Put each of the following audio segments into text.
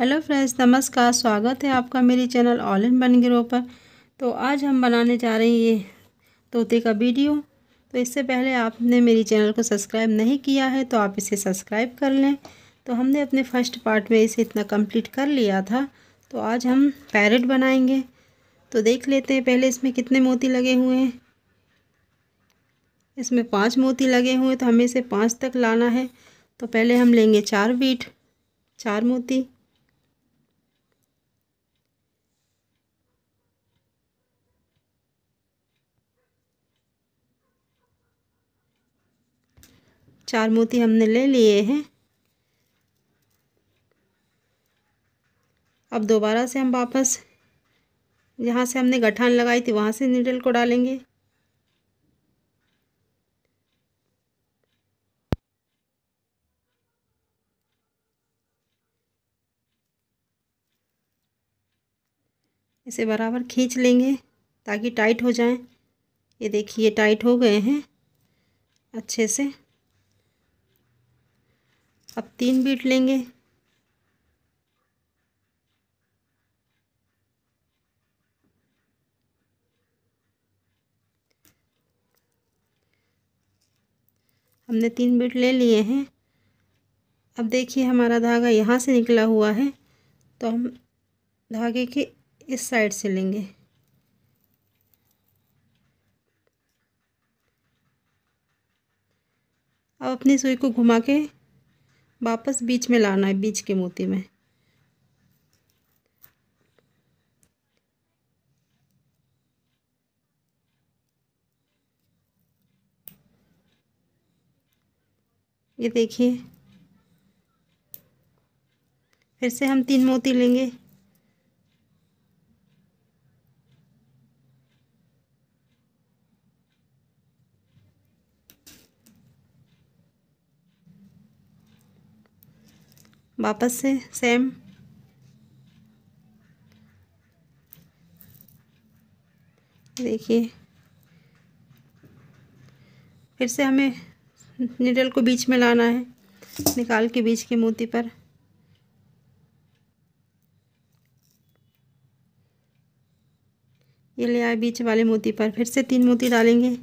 hello friends नमस्कार स्वागत है आपका मेरी चैनल ऑल इन बन गिरो पर तो आज हम बनाने जा रहे हैं ये तोते का वीडियो तो इससे पहले आपने मेरी चैनल को सब्सक्राइब नहीं किया है तो आप इसे सब्सक्राइब कर लें तो हमने अपने फर्स्ट पार्ट में इसे इतना कंप्लीट कर लिया था तो आज हम पैरेट बनाएंगे तो देख लेते हैं पहले इसमें कितने मोती लगे हुए हैं इसमें पाँच मोती लगे हुए तो हमें इसे पाँच तक लाना है तो पहले हम लेंगे चार बीट चार मोती चार मोती हमने ले लिए हैं अब दोबारा से हम वापस जहाँ से हमने गठान लगाई थी वहाँ से नीडल को डालेंगे इसे बराबर खींच लेंगे ताकि टाइट हो जाएं ये देखिए टाइट हो गए हैं अच्छे से अब तीन बीट लेंगे हमने तीन बीट ले लिए हैं अब देखिए हमारा धागा यहाँ से निकला हुआ है तो हम धागे के इस साइड से लेंगे अब अपनी सुई को घुमा के वापस बीच में लाना है बीच के मोती में ये देखिए फिर से हम तीन मोती लेंगे वापस से सेम देखिए फिर से हमें निडल को बीच में लाना है निकाल के बीच की मोती पर ये ले आए बीच वाले मोती पर फिर से तीन मोती डालेंगे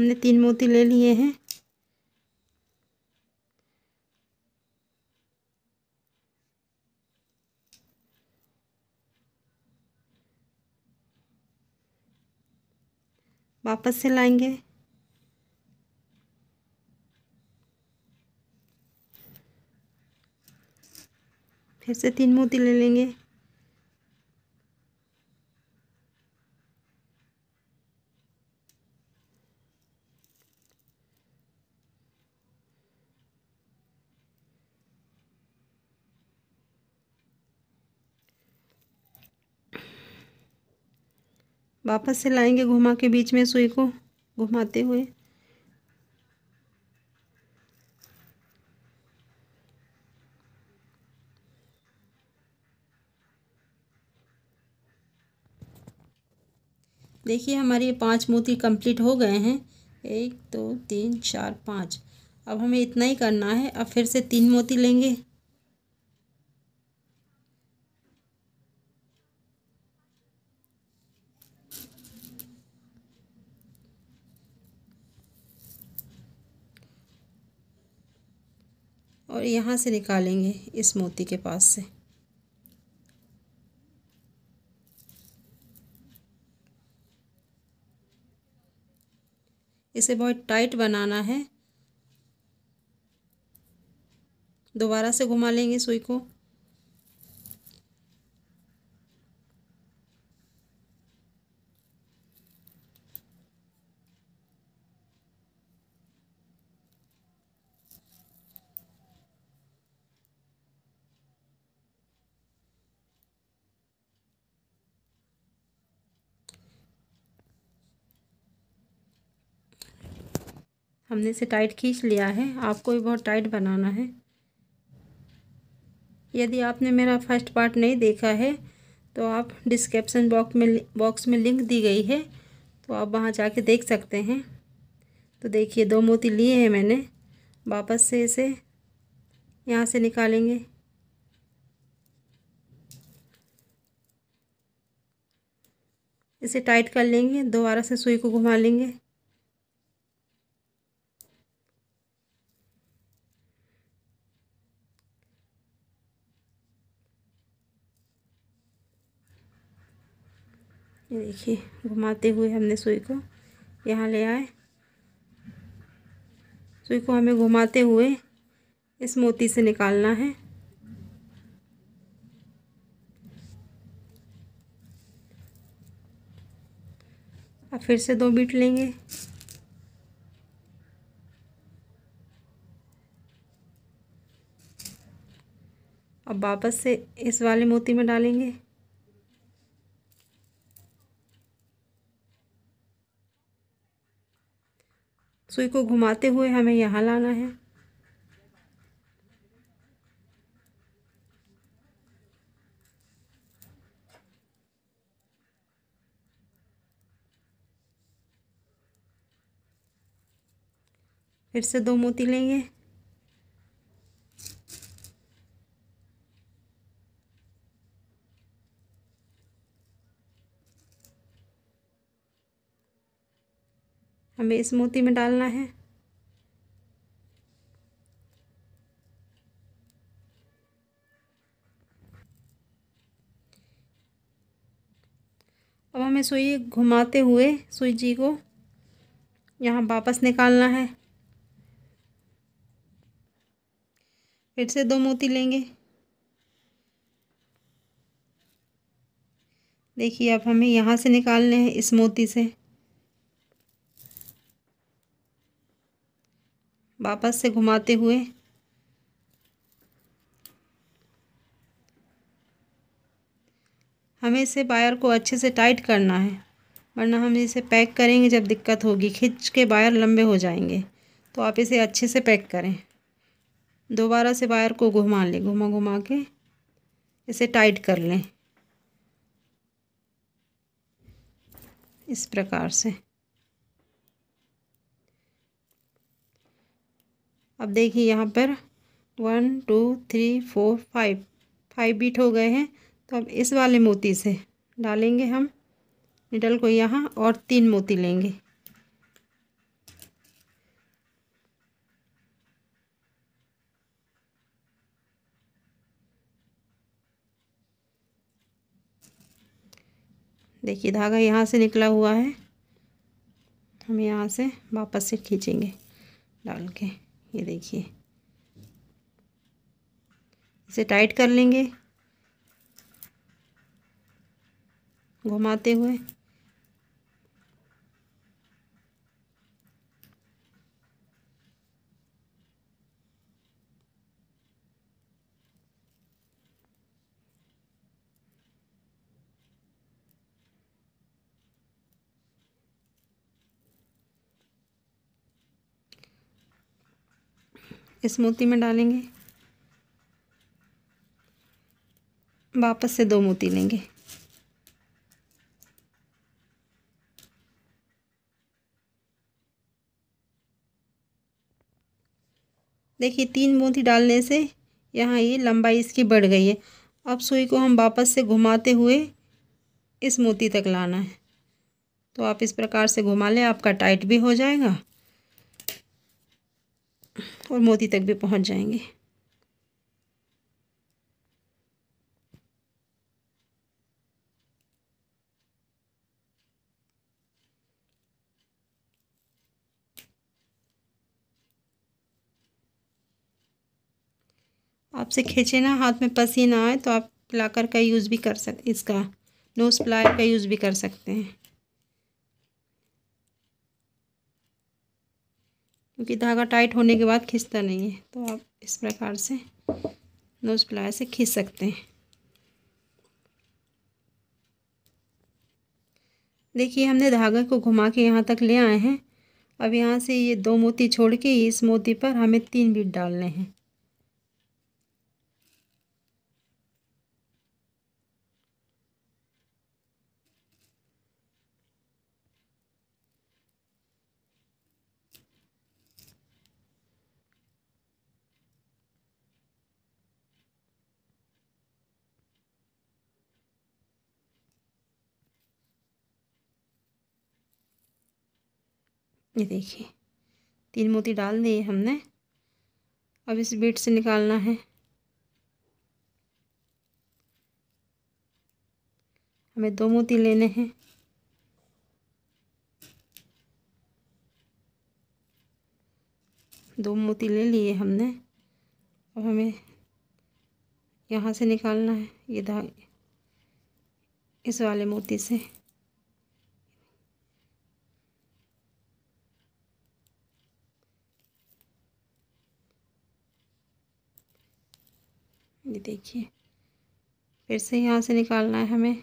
हमने तीन मोती ले लिए हैं वापस से लाएंगे फिर से तीन मोती ले लेंगे वापस से लाएंगे घुमा के बीच में सुई को घुमाते हुए देखिए हमारी पांच मोती कंप्लीट हो गए हैं एक दो तीन चार पाँच अब हमें इतना ही करना है अब फिर से तीन मोती लेंगे यहाँ से निकालेंगे इस मोती के पास से इसे बहुत टाइट बनाना है दोबारा से घुमा लेंगे सुई को हमने इसे टाइट खींच लिया है आपको भी बहुत टाइट बनाना है यदि आपने मेरा फर्स्ट पार्ट नहीं देखा है तो आप डिस्क्रिप्सन बॉक्स में बॉक्स में लिंक दी गई है तो आप वहाँ जाके देख सकते हैं तो देखिए दो मोती लिए हैं मैंने वापस से इसे यहाँ से निकालेंगे इसे टाइट कर लेंगे दोबारा से सुई को घुमा लेंगे देखिए घुमाते हुए हमने सुई को यहाँ ले आए सुई को हमें घुमाते हुए इस मोती से निकालना है अब फिर से दो बीट लेंगे अब वापस से इस वाले मोती में डालेंगे सुई को घुमाते हुए हमें यहाँ लाना है फिर से दो मोती लेंगे हमें इस मोती में डालना है अब हमें सुई घुमाते हुए सुई को यहाँ वापस निकालना है फिर से दो मोती लेंगे देखिए अब हमें यहाँ से निकालने हैं इस मोती से वापस से घुमाते हुए हमें इसे वायर को अच्छे से टाइट करना है वरना हम इसे पैक करेंगे जब दिक्कत होगी खिंच के वायर लंबे हो जाएंगे तो आप इसे अच्छे से पैक करें दोबारा से वायर को घुमा लें घुमा घुमा के इसे टाइट कर लें इस प्रकार से अब देखिए यहाँ पर one two three four five five beat हो गए हैं तो अब इस वाले मोती से डालेंगे हम निडल को यहाँ और तीन मोती लेंगे देखिए धागा यहाँ से निकला हुआ है हम यहाँ से वापस से खींचेंगे डाल के ये देखिए इसे टाइट कर लेंगे घुमाते हुए मोती में डालेंगे वापस से दो मोती लेंगे देखिए तीन मोती डालने से यहाँ ये लंबाई इसकी बढ़ गई है अब सुई को हम वापस से घुमाते हुए इस मोती तक लाना है तो आप इस प्रकार से घुमा लें आपका टाइट भी हो जाएगा और मोदी तक भी पहुंच जाएंगे आपसे खींचे ना हाथ में पसीना आए तो आप प्लाकर का यूज़ भी कर सकते इसका नोज प्लायर का यूज़ भी कर सकते हैं क्योंकि धागा टाइट होने के बाद खींचता नहीं है तो आप इस प्रकार से नोज प्लायर से खींच सकते हैं देखिए हमने धागा को घुमा के यहाँ तक ले आए हैं अब यहाँ से ये दो मोती छोड़ के इस मोती पर हमें तीन बीट डालने हैं ये देखिए तीन मोती डाल दिए हमने अब इस बीट से निकालना है हमें दो मोती लेने हैं दो मोती ले लिए हमने अब हमें यहाँ से निकालना है ये धागे इस वाले मोती से ये देखिए फिर से यहाँ से निकालना है हमें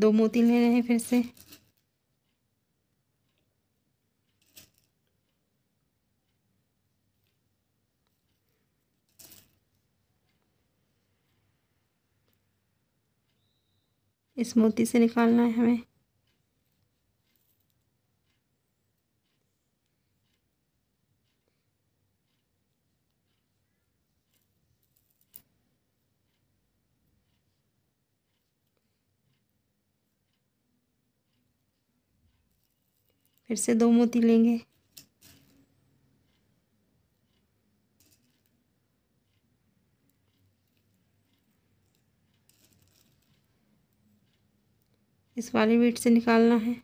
दो मोती लेने हैं फिर से इस मोती से निकालना है हमें फिर से दो मोती लेंगे इस वाले बीट से निकालना है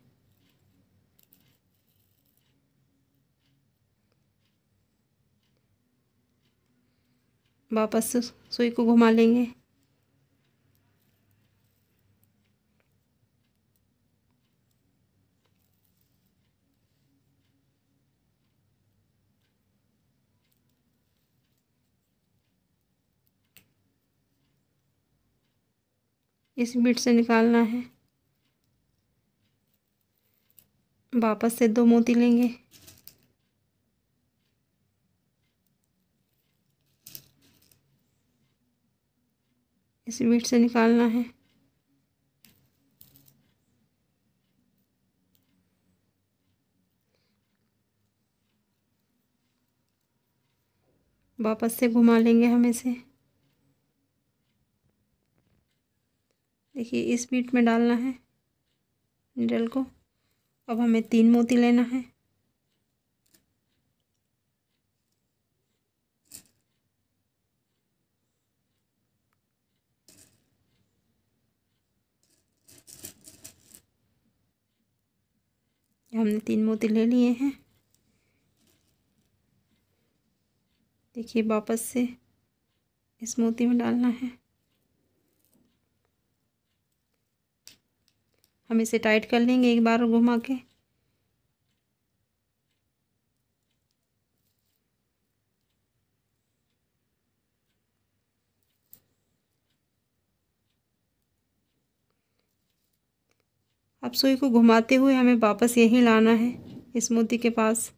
वापस सुई को घुमा लेंगे इस बीट से निकालना है वापस से दो मोती लेंगे इस बीट से निकालना है वापस से घुमा लेंगे हम इसे देखिए इस बीट में डालना है निडल को अब हमें तीन मोती लेना है हमने तीन मोती ले लिए हैं देखिए वापस से इस मोती में डालना है हम इसे टाइट कर लेंगे एक बार घुमा के अब सुई को घुमाते हुए हमें वापस यहीं लाना है मोती के पास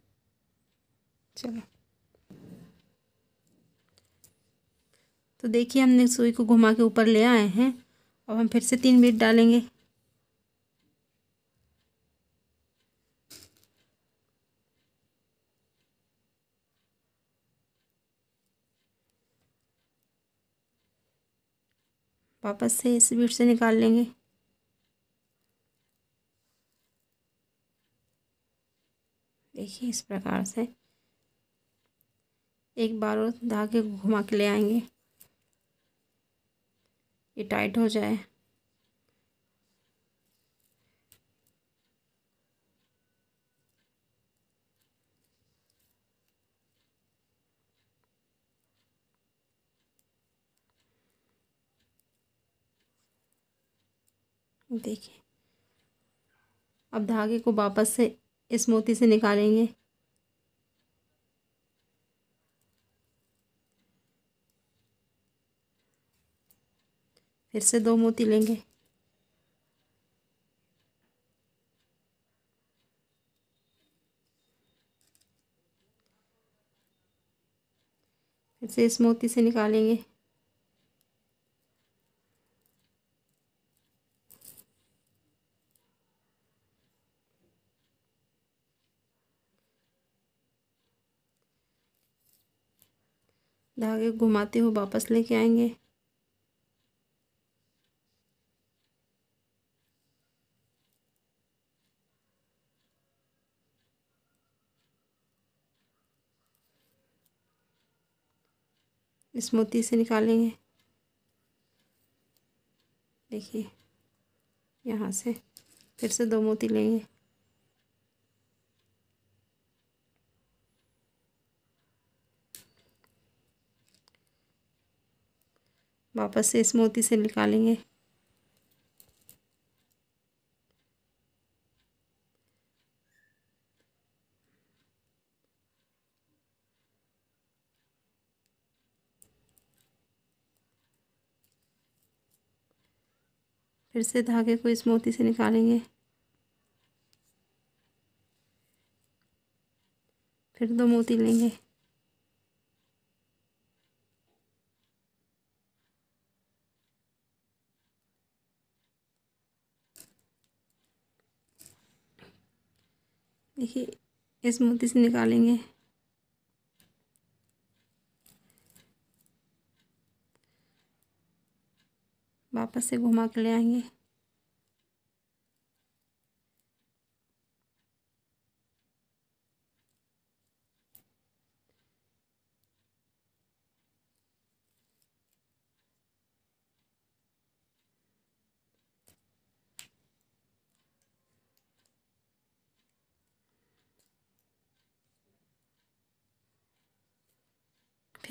चलो तो देखिए हमने सुई को घुमा के ऊपर ले आए हैं अब हम फिर से तीन बीट डालेंगे वापस से इस बीट से निकाल लेंगे देखिए इस प्रकार से एक बार और धागे घुमा के ले आएंगे ये टाइट हो जाए देखिए अब धागे को वापस से इस मोती से निकालेंगे फिर से दो मोती लेंगे फिर से इस मोती से निकालेंगे धागे घुमाते हुए वापस लेके आएंगे इस मोती से निकालेंगे देखिए यहाँ से फिर से दो मोती लेंगे वापस से इस मोती से निकालेंगे फिर से धागे को इस मोती से निकालेंगे फिर दो मोती लेंगे देखिए इस मोती से निकालेंगे वापस से घुमा के ले आएंगे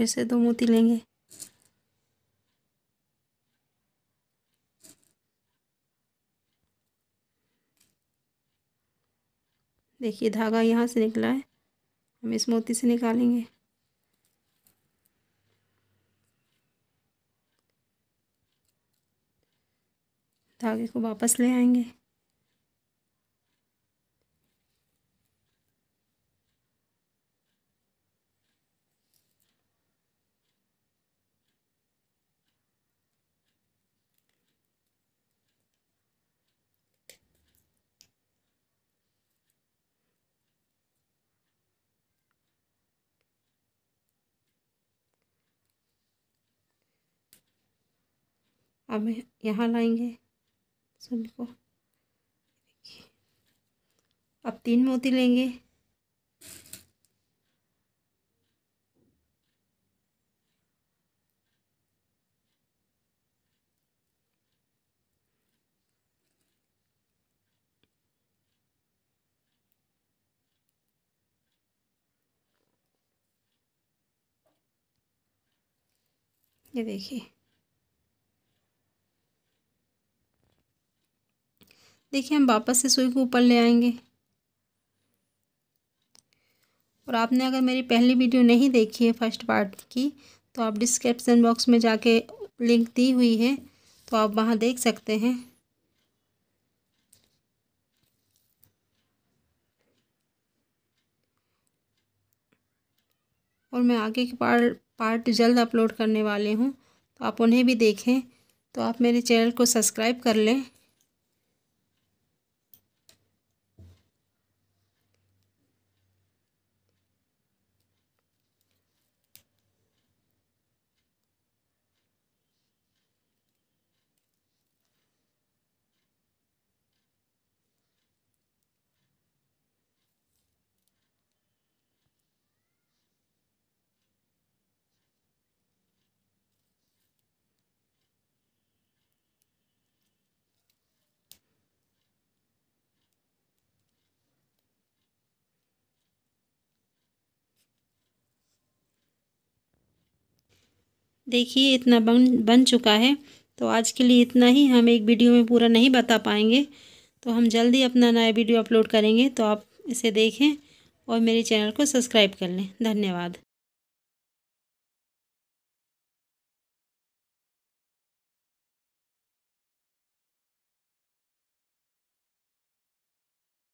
फिर से दो मोती लेंगे देखिए धागा यहाँ से निकला है हम इस मोती से निकालेंगे धागे को वापस ले आएंगे अब यहाँ लाएंगे सुन को अब तीन मोती लेंगे ये देखिए देखिए हम वापस से सुई को ऊपर ले आएंगे और आपने अगर मेरी पहली वीडियो नहीं देखी है फर्स्ट पार्ट की तो आप डिस्क्रिप्सन बॉक्स में जाके लिंक दी हुई है तो आप वहाँ देख सकते हैं और मैं आगे के पार्ट पार्ट जल्द अपलोड करने वाले हूँ तो आप उन्हें भी देखें तो आप मेरे चैनल को सब्सक्राइब कर लें देखिए इतना बन बन चुका है तो आज के लिए इतना ही हम एक वीडियो में पूरा नहीं बता पाएंगे तो हम जल्दी अपना नया वीडियो अपलोड करेंगे तो आप इसे देखें और मेरे चैनल को सब्सक्राइब कर लें धन्यवाद